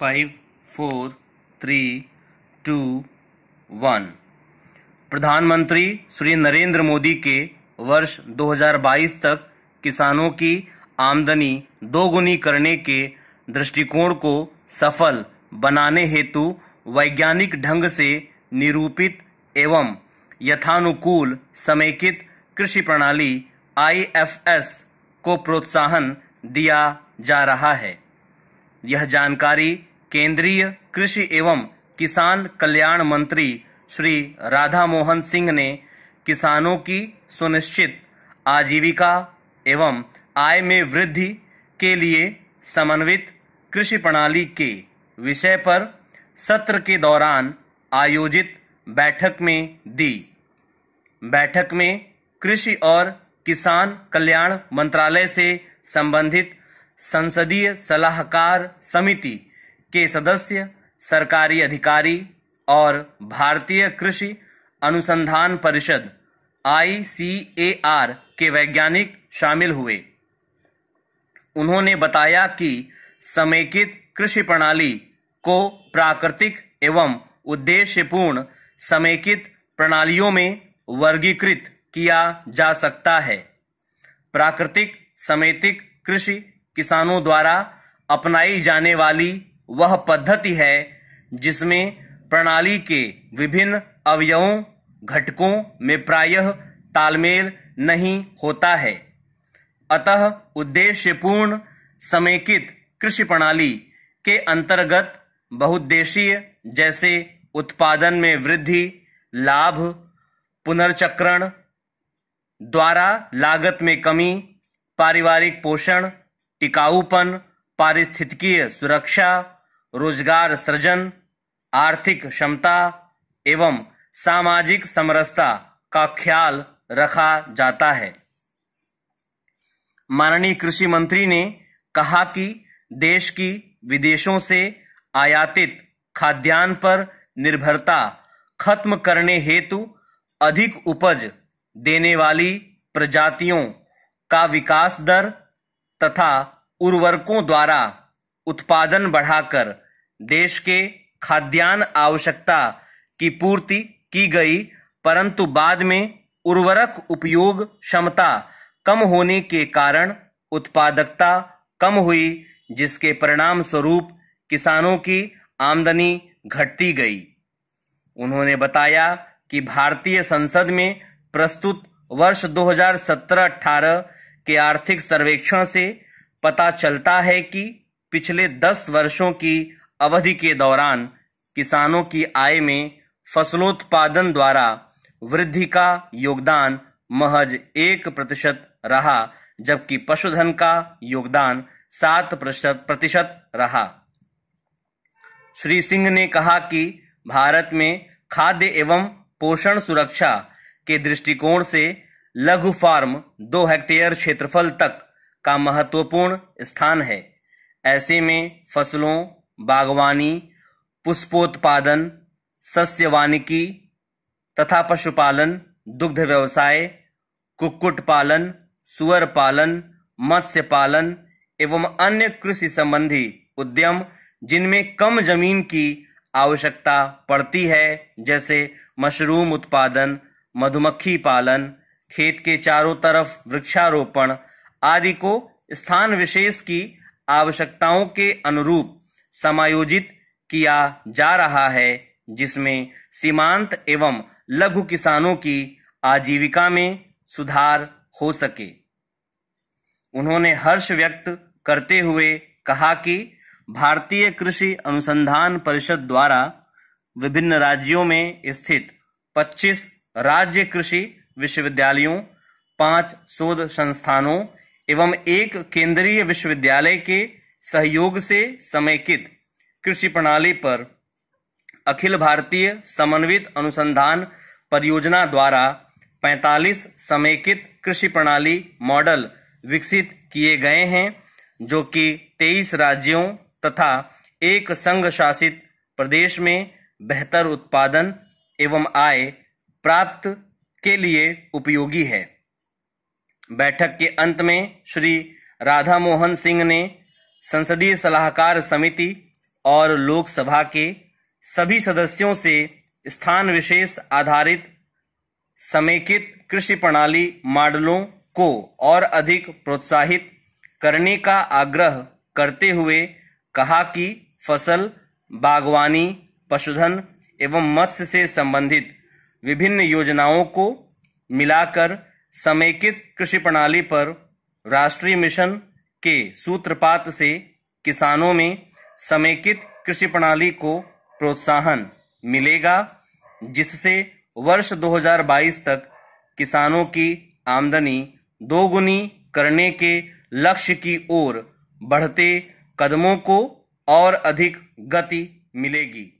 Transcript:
five four three two one प्रधानमंत्री श्री नरेंद्र मोदी के वर्ष 2022 तक किसानों की आमदनी दोगुनी करने के दृष्टिकोण को सफल बनाने हेतु वैज्ञानिक ढंग से निरूपित एवं यथानुकूल समेकित कृषि प्रणाली आईएफएस को प्रोत्साहन दिया जा रहा है यह जानकारी केंद्रीय कृषि एवं किसान कल्याण मंत्री श्री राधा मोहन सिंह ने किसानों की सुनिश्चित आजीविका एवं आय में वृद्धि के लिए समन्वित कृषि प्रणाली के विषय पर सत्र के दौरान आयोजित बैठक में दी बैठक में कृषि और किसान कल्याण मंत्रालय से संबंधित संसदीय सलाहकार समिति के सदस्य सरकारी अधिकारी और भारतीय कृषि अनुसंधान परिषद आईसीएआर के वैज्ञानिक शामिल हुए उन्होंने बताया कि समेकित कृषि प्रणाली को प्राकृतिक एवं उद्देश्यपूर्ण समेकित प्रणालियों में वर्गीकृत किया जा सकता है प्राकृतिक समेतिक कृषि किसानों द्वारा अपनाई जाने वाली वह पद्धति है जिसमें प्रणाली के विभिन्न अवयवों घटकों में प्रायः तालमेल नहीं होता है अतः उद्देश्यपूर्ण समेकित कृषि प्रणाली के अंतर्गत बहुद्देशीय जैसे उत्पादन में वृद्धि लाभ पुनर्चक्रण द्वारा लागत में कमी पारिवारिक पोषण टिकाऊपन पारिस्थितिकीय सुरक्षा रोजगार सृजन आर्थिक क्षमता एवं सामाजिक समरसता का ख्याल रखा जाता है माननीय कृषि मंत्री ने कहा कि देश की विदेशों से आयातित खाद्यान्न पर निर्भरता खत्म करने हेतु अधिक उपज देने वाली प्रजातियों का विकास दर तथा उर्वरकों द्वारा उत्पादन बढ़ाकर देश के खाद्यान्न आवश्यकता की पूर्ति की गई परंतु बाद में उर्वरक उपयोग क्षमता कम होने के कारण उत्पादकता कम हुई जिसके परिणाम स्वरूप किसानों की आमदनी घटती गई उन्होंने बताया कि भारतीय संसद में प्रस्तुत वर्ष 2017-18 के आर्थिक सर्वेक्षण से पता चलता है कि पिछले 10 वर्षों की अवधि के दौरान किसानों की आय में फसलोत्पादन द्वारा वृद्धि का योगदान महज एक प्रतिशत रहा जबकि पशुधन का योगदान सात प्रतिशत प्रतिशत रहा श्री सिंह ने कहा कि भारत में खाद्य एवं पोषण सुरक्षा के दृष्टिकोण से लघु फार्म दो हेक्टेयर क्षेत्रफल तक का महत्वपूर्ण स्थान है ऐसे में फसलों बागवानी पुष्पोत्पादन सस्य वानिकी तथा पशुपालन दुग्ध व्यवसाय कुक्कुट पालन सुअर पालन मत्स्य पालन एवं अन्य कृषि संबंधी उद्यम जिनमें कम जमीन की आवश्यकता पड़ती है जैसे मशरूम उत्पादन मधुमक्खी पालन खेत के चारों तरफ वृक्षारोपण आदि को स्थान विशेष की आवश्यकताओं के अनुरूप समायोजित किया जा रहा है जिसमें सीमांत एवं लघु किसानों की आजीविका में सुधार हो सके उन्होंने हर्ष व्यक्त करते हुए कहा कि भारतीय कृषि अनुसंधान परिषद द्वारा विभिन्न राज्यों में स्थित 25 राज्य कृषि विश्वविद्यालयों पांच शोध संस्थानों एवं एक केंद्रीय विश्वविद्यालय के सहयोग से समेकित कृषि प्रणाली पर अखिल भारतीय समन्वित अनुसंधान परियोजना द्वारा 45 समेकित कृषि प्रणाली मॉडल विकसित किए गए हैं जो कि 23 राज्यों तथा एक संघ शासित प्रदेश में बेहतर उत्पादन एवं आय प्राप्त के लिए उपयोगी है बैठक के अंत में श्री राधा मोहन सिंह ने संसदीय सलाहकार समिति और लोकसभा के सभी सदस्यों से स्थान विशेष आधारित समेकित कृषि प्रणाली मॉडलों को और अधिक प्रोत्साहित करने का आग्रह करते हुए कहा कि फसल बागवानी पशुधन एवं मत्स्य से संबंधित विभिन्न योजनाओं को मिलाकर समेकित कृषि प्रणाली पर राष्ट्रीय मिशन के सूत्रपात से किसानों में समेकित कृषि प्रणाली को प्रोत्साहन मिलेगा जिससे वर्ष 2022 तक किसानों की आमदनी दोगुनी करने के लक्ष्य की ओर बढ़ते कदमों को और अधिक गति मिलेगी